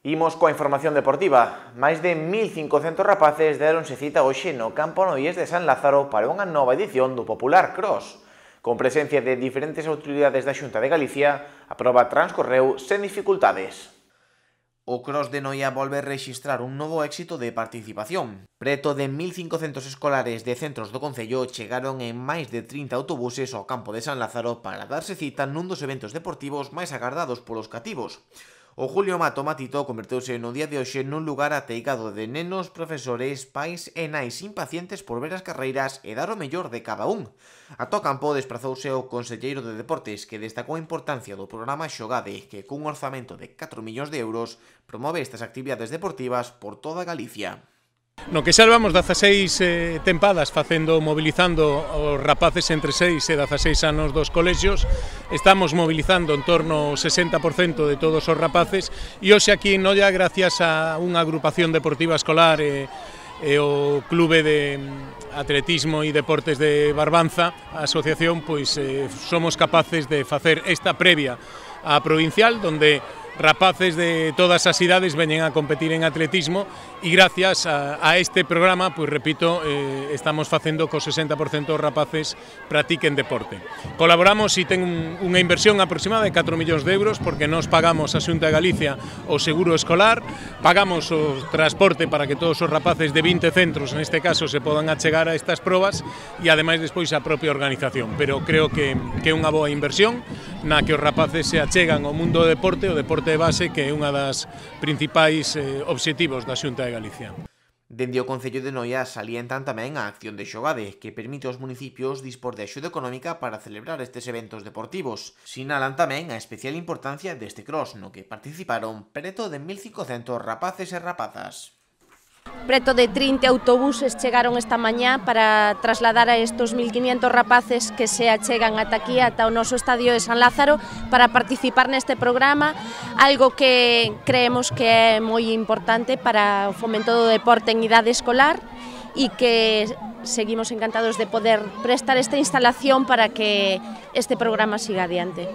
Imos coa información deportiva. Máis de 1.500 rapaces deronse cita hoxe no Campo Noies de San Lázaro para unha nova edición do Popular Cross. Con presencia de diferentes autoridades da Xunta de Galicia, a proba transcorreu sen dificultades. O Cross de Noia volve a rexistrar un novo éxito de participación. Preto de 1.500 escolares de centros do Concello chegaron en máis de 30 autobuses ao campo de San Lázaro para darse cita nun dos eventos deportivos máis agardados polos cativos. O Julio Mato Matito converteuse no día de hoxe nun lugar ateigado de nenos, profesores, pais e nais impacientes por ver as carreiras e dar o mellor de cada un. to campo desprazouse o Conselleiro de Deportes que destacou a importancia do programa Xogade que cun orzamento de 4 millóns de euros promove estas actividades deportivas por toda Galicia. No que xa daza 16 eh, tempadas facendo mobilizando os rapaces entre 6 e 16 anos dos colexios, estamos mobilizando en torno ao 60% de todos os rapaces e hoxe aquí en Olla gracias a unha agrupación deportiva escolar e, e o Clube de mm, Atletismo e Deportes de Barbanza, a asociación, pois eh, somos capaces de facer esta previa a provincial donde rapaces de todas as idades veñen a competir en atletismo e gracias a, a este programa, pois repito, eh, estamos facendo co 60% dos rapaces practiquen deporte. Colaboramos e ten un, unha inversión aproximada de 4 millóns de euros porque nos pagamos a Xunta de Galicia o seguro escolar, pagamos o transporte para que todos os rapaces de 20 centros, neste caso, se podan achegar a estas probas e ademais despois a propia organización, pero creo que, que é unha boa inversión na que os rapaces se achegan ao mundo do deporte, o deporte de base que é unha das principais eh, obxectivos da Xunta de Galicia. Dende o Concello de Noia salientan tamén a acción de Xogade, que permite aos municipios dispor de axuda económica para celebrar estes eventos deportivos. Sinalan tamén a especial importancia deste cross, no que participaron preto de 1.500 rapaces e rapazas. Preto de 30 autobuses chegaron esta mañá para trasladar a estos 1.500 rapaces que se achegan ata aquí, ata o noso estadio de San Lázaro, para participar neste programa, algo que creemos que é moi importante para o fomento do deporte en idade escolar e que seguimos encantados de poder prestar esta instalación para que este programa siga adiante.